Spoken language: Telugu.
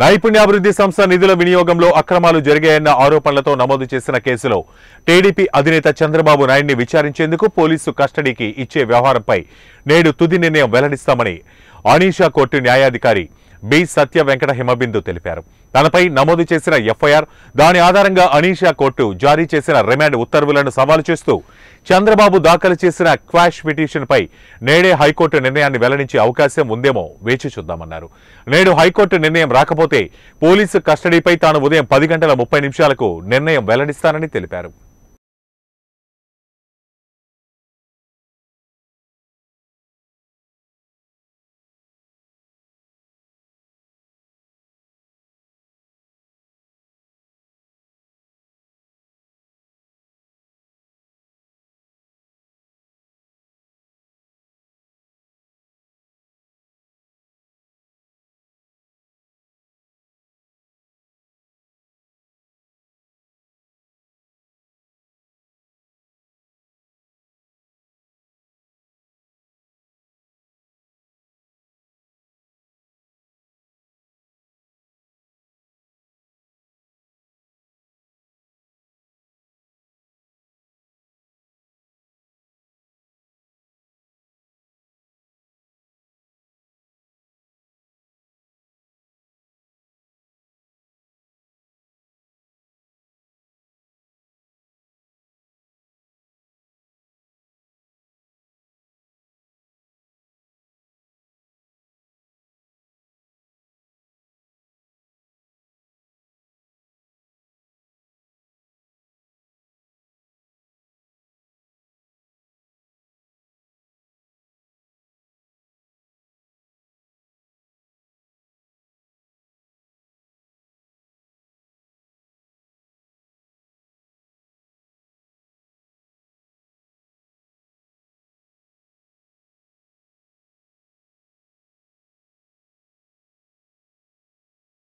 నైపుణ్యాభివృద్ధి సంస్థ నిధుల వినియోగంలో అక్రమాలు జరిగాయన్న ఆరోపణలతో నమోదు చేసిన కేసులో టీడీపీ అధినేత చంద్రబాబు నాయుడిని విచారించేందుకు పోలీసు కస్టడీకి ఇచ్చే వ్యవహారంపై నేడు తుది నిర్ణయం వెల్లడిస్తామని అనీషా కోర్టు న్యాయాధికారి బి సత్య వెంకట హిమబిందు తెలిపారు తనపై నమోదు చేసిన ఎఫ్ఐఆర్ దాని ఆధారంగా అనీషా కోర్టు జారీ చేసిన రిమాండ్ ఉత్తర్వులను సవాలు చేస్తూ చంద్రబాబు దాఖలు చేసిన క్వాష్ పిటిషన్పై నేడే హైకోర్టు నిర్ణయాన్ని వెల్లడించే అవకాశం ఉందేమో వేచి చూద్దామన్నారు నేడు హైకోర్టు నిర్ణయం రాకపోతే పోలీసు కస్టడీపై తాను ఉదయం పది గంటల ముప్పై నిమిషాలకు నిర్ణయం వెల్లడిస్తానని తెలిపారు